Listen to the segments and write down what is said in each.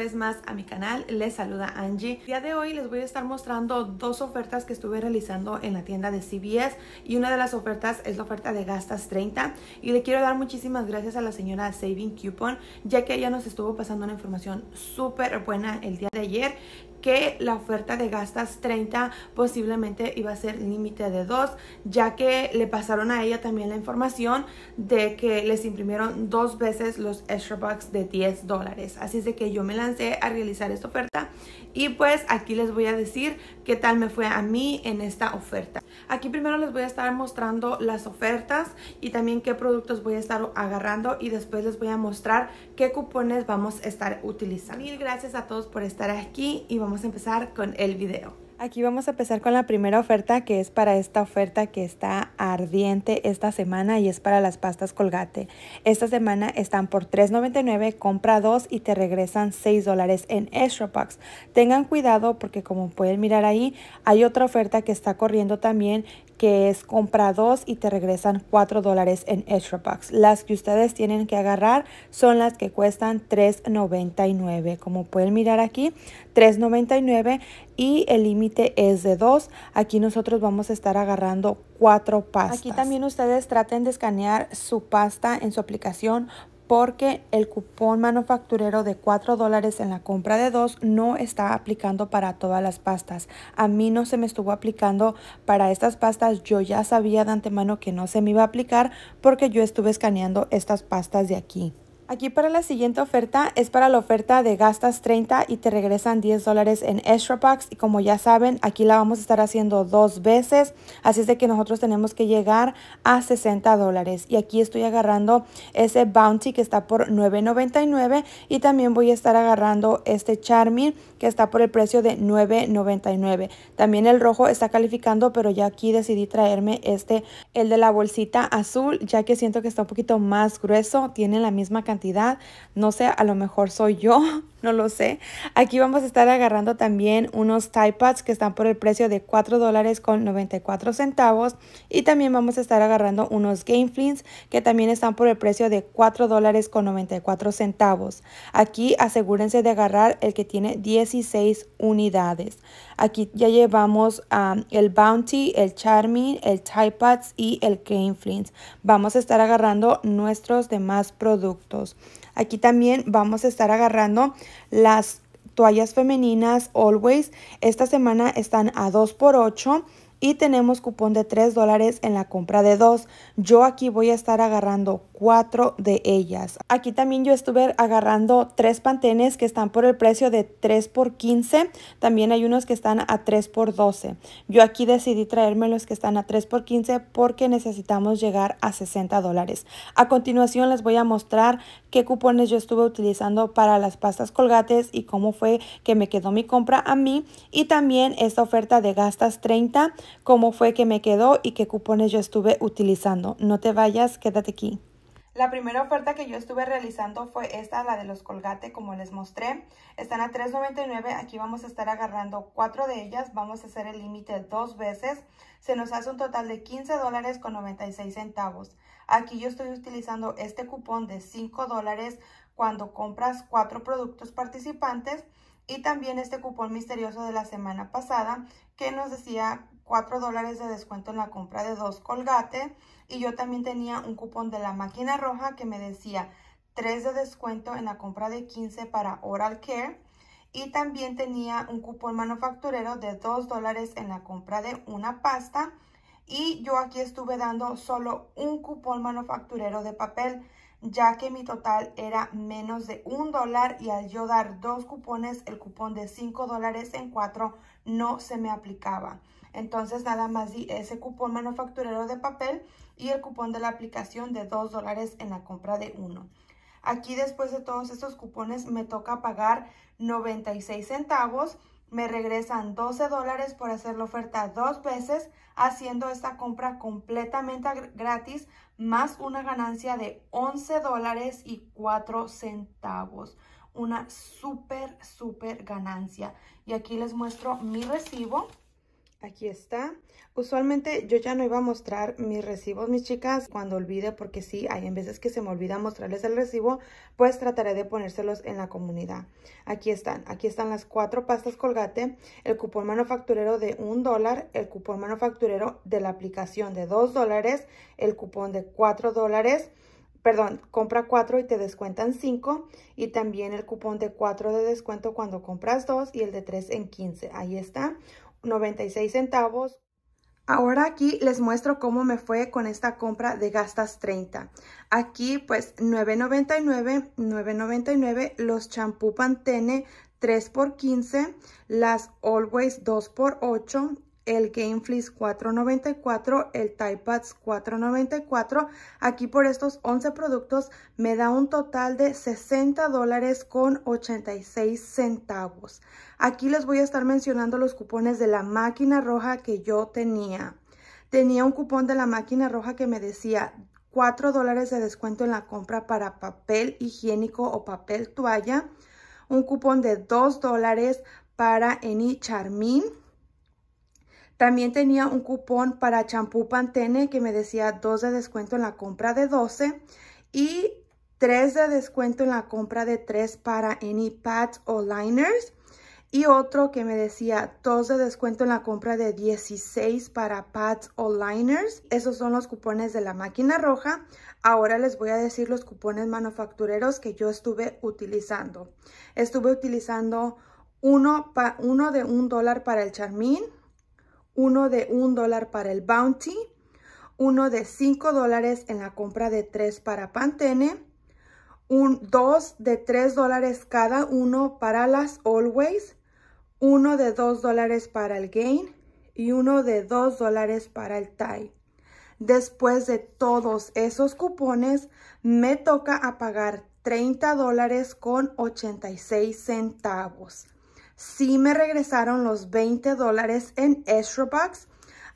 vez más a mi canal, les saluda Angie. El día de hoy les voy a estar mostrando dos ofertas que estuve realizando en la tienda de CBS y una de las ofertas es la oferta de gastas 30 y le quiero dar muchísimas gracias a la señora Saving Coupon ya que ella nos estuvo pasando una información súper buena el día de ayer que la oferta de gastas 30 posiblemente iba a ser límite de 2, ya que le pasaron a ella también la información de que les imprimieron dos veces los extra bucks de 10 dólares. Así es de que yo me lancé a realizar esta oferta y pues aquí les voy a decir qué tal me fue a mí en esta oferta. Aquí primero les voy a estar mostrando las ofertas y también qué productos voy a estar agarrando y después les voy a mostrar qué cupones vamos a estar utilizando. Mil gracias a todos por estar aquí y vamos a empezar con el video. Aquí vamos a empezar con la primera oferta que es para esta oferta que está ardiente esta semana y es para las pastas colgate. Esta semana están por $3.99, compra dos y te regresan $6 dólares en extra Packs. Tengan cuidado porque como pueden mirar ahí, hay otra oferta que está corriendo también que es compra dos y te regresan $4 dólares en extra Packs. Las que ustedes tienen que agarrar son las que cuestan $3.99. Como pueden mirar aquí, 3.99 y el límite es de 2. Aquí nosotros vamos a estar agarrando cuatro pastas. Aquí también ustedes traten de escanear su pasta en su aplicación porque el cupón manufacturero de 4 dólares en la compra de 2 no está aplicando para todas las pastas. A mí no se me estuvo aplicando para estas pastas. Yo ya sabía de antemano que no se me iba a aplicar porque yo estuve escaneando estas pastas de aquí. Aquí para la siguiente oferta es para la oferta de gastas 30 y te regresan 10 dólares en extra packs y como ya saben aquí la vamos a estar haciendo dos veces así es de que nosotros tenemos que llegar a 60 dólares y aquí estoy agarrando ese bounty que está por 9.99 y también voy a estar agarrando este charming que está por el precio de 9.99 también el rojo está calificando pero ya aquí decidí traerme este el de la bolsita azul ya que siento que está un poquito más grueso tiene la misma cantidad no sé, a lo mejor soy yo, no lo sé. Aquí vamos a estar agarrando también unos type pads que están por el precio de 4 dólares con 94 centavos. Y también vamos a estar agarrando unos game flings que también están por el precio de 4 dólares con 94 centavos. Aquí asegúrense de agarrar el que tiene 16 unidades. Aquí ya llevamos el Bounty, el Charming, el type pads y el game flings. Vamos a estar agarrando nuestros demás productos. Aquí también vamos a estar agarrando las toallas femeninas Always esta semana están a 2 por 8 y tenemos cupón de 3 dólares en la compra de 2. Yo aquí voy a estar agarrando cuatro de ellas. Aquí también yo estuve agarrando tres pantenes que están por el precio de 3 por 15. También hay unos que están a 3 por 12. Yo aquí decidí traerme los que están a 3 por 15 porque necesitamos llegar a 60 dólares. A continuación les voy a mostrar qué cupones yo estuve utilizando para las pastas colgates y cómo fue que me quedó mi compra a mí. Y también esta oferta de gastas 30, cómo fue que me quedó y qué cupones yo estuve utilizando. No te vayas, quédate aquí. La primera oferta que yo estuve realizando fue esta, la de los colgate, como les mostré. Están a $3.99. Aquí vamos a estar agarrando cuatro de ellas. Vamos a hacer el límite dos veces. Se nos hace un total de $15.96, dólares con centavos. Aquí yo estoy utilizando este cupón de $5 dólares cuando compras cuatro productos participantes y también este cupón misterioso de la semana pasada que nos decía 4 dólares de descuento en la compra de dos colgate. Y yo también tenía un cupón de la máquina roja que me decía 3 de descuento en la compra de 15 para Oral Care. Y también tenía un cupón manufacturero de 2 dólares en la compra de una pasta. Y yo aquí estuve dando solo un cupón manufacturero de papel ya que mi total era menos de un dólar y al yo dar dos cupones, el cupón de cinco dólares en cuatro no se me aplicaba. Entonces nada más di ese cupón manufacturero de papel y el cupón de la aplicación de dos dólares en la compra de uno. Aquí después de todos estos cupones me toca pagar 96 centavos. Me regresan 12 dólares por hacer la oferta dos veces, haciendo esta compra completamente gratis más una ganancia de 11 dólares y 4 centavos. Una súper, súper ganancia. Y aquí les muestro mi recibo. Aquí está. Usualmente yo ya no iba a mostrar mis recibos, mis chicas, cuando olvide, porque sí, hay en veces que se me olvida mostrarles el recibo, pues trataré de ponérselos en la comunidad. Aquí están, aquí están las cuatro pastas colgate, el cupón manufacturero de un dólar, el cupón manufacturero de la aplicación de dos dólares, el cupón de cuatro dólares, perdón, compra cuatro y te descuentan cinco, y también el cupón de cuatro de descuento cuando compras dos y el de tres en 15. Ahí está. 96 centavos. Ahora aquí les muestro cómo me fue con esta compra de gastas 30. Aquí pues 9.99, 9.99 los champú Pantene 3 x 15, las Always 2 x 8, el GameFlix 494, el TypePads 494. Aquí por estos 11 productos me da un total de 60 dólares con 86 centavos. Aquí les voy a estar mencionando los cupones de la máquina roja que yo tenía. Tenía un cupón de la máquina roja que me decía 4 dólares de descuento en la compra para papel higiénico o papel toalla, un cupón de 2 dólares para Eni Charmin, también tenía un cupón para champú Pantene que me decía 2 de descuento en la compra de 12 y 3 de descuento en la compra de 3 para any pads o liners. Y otro que me decía 2 de descuento en la compra de 16 para pads o liners. Esos son los cupones de la máquina roja. Ahora les voy a decir los cupones manufactureros que yo estuve utilizando. Estuve utilizando uno, uno de un dólar para el Charmin, uno de 1 para el Bounty, uno de 5 en la compra de 3 para Pantene, 2 de 3 dólares cada uno para las Always, uno de 2 dólares para el Gain y uno de 2 dólares para el Tie. Después de todos esos cupones, me toca pagar 30 con 86 centavos. Si me regresaron los 20 dólares en Extra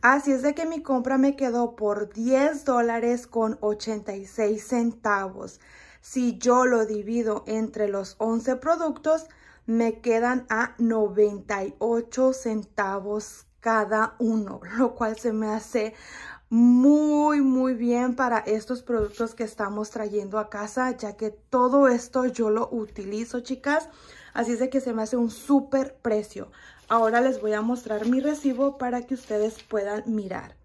Así es de que mi compra me quedó por 10 dólares con 86 centavos. Si yo lo divido entre los 11 productos, me quedan a 98 centavos cada uno, lo cual se me hace muy, muy bien para estos productos que estamos trayendo a casa, ya que todo esto yo lo utilizo, chicas. Así es de que se me hace un súper precio. Ahora les voy a mostrar mi recibo para que ustedes puedan mirar.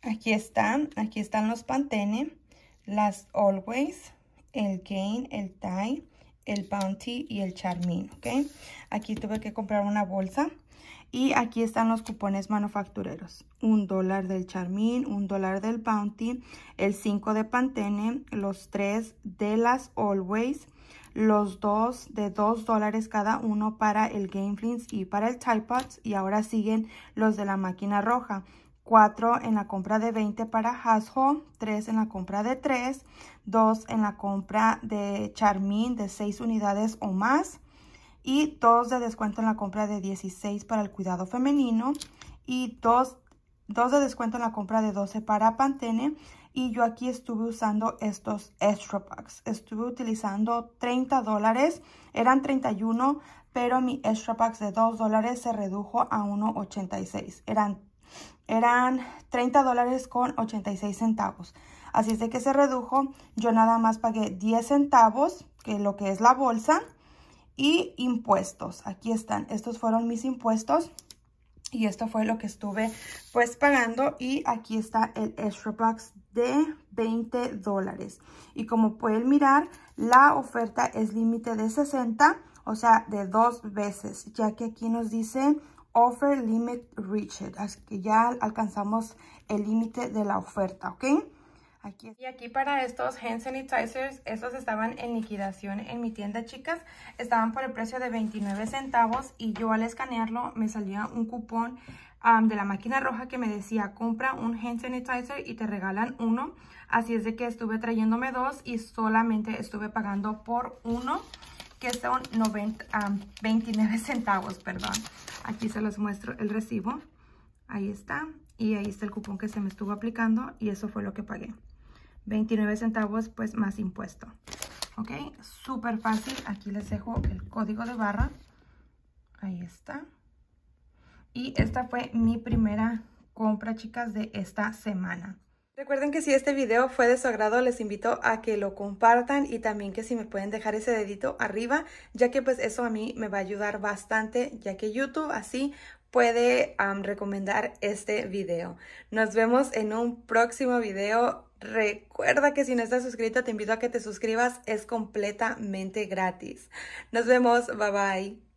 Aquí están, aquí están los Pantene, las Always, el Gain, el Tie, el Bounty y el Charmin, ¿ok? Aquí tuve que comprar una bolsa. Y aquí están los cupones manufactureros. Un dólar del Charmin, un dólar del Bounty, el 5 de Pantene, los 3 de las Always, los dos de 2 dólares cada uno para el Game Flings y para el Tide y ahora siguen los de la máquina roja. 4 en la compra de 20 para Hasho, 3 en la compra de 3, 2 en la compra de Charmin de 6 unidades o más y 2 de descuento en la compra de 16 para el cuidado femenino y 2, 2 de descuento en la compra de 12 para Pantene y yo aquí estuve usando estos extra packs. Estuve utilizando 30 dólares, eran 31, pero mi extra packs de 2 dólares se redujo a 1.86. Eran, eran 30 dólares con 86 centavos. Así es de que se redujo, yo nada más pagué 10 centavos, que lo que es la bolsa, y impuestos. Aquí están, estos fueron mis impuestos. Y esto fue lo que estuve pues pagando. Y aquí está el extra packs de 20 dólares. Y como pueden mirar, la oferta es límite de 60, o sea, de dos veces, ya que aquí nos dice offer limit reached, así que ya alcanzamos el límite de la oferta, ¿ok? Aquí. Y aquí para estos hand sanitizers, estos estaban en liquidación en mi tienda, chicas. Estaban por el precio de 29 centavos y yo al escanearlo me salía un cupón de la máquina roja que me decía compra un hand sanitizer y te regalan uno. Así es de que estuve trayéndome dos y solamente estuve pagando por uno que son 90, 29 centavos, perdón. Aquí se los muestro el recibo. Ahí está. Y ahí está el cupón que se me estuvo aplicando y eso fue lo que pagué. 29 centavos pues más impuesto. Ok, súper fácil. Aquí les dejo el código de barra. Ahí está. Y esta fue mi primera compra, chicas, de esta semana. Recuerden que si este video fue de su agrado, les invito a que lo compartan y también que si me pueden dejar ese dedito arriba, ya que pues eso a mí me va a ayudar bastante, ya que YouTube así puede recomendar este video. Nos vemos en un próximo video. Recuerda que si no estás suscrito, te invito a que te suscribas. Es completamente gratis. Nos vemos. Bye bye.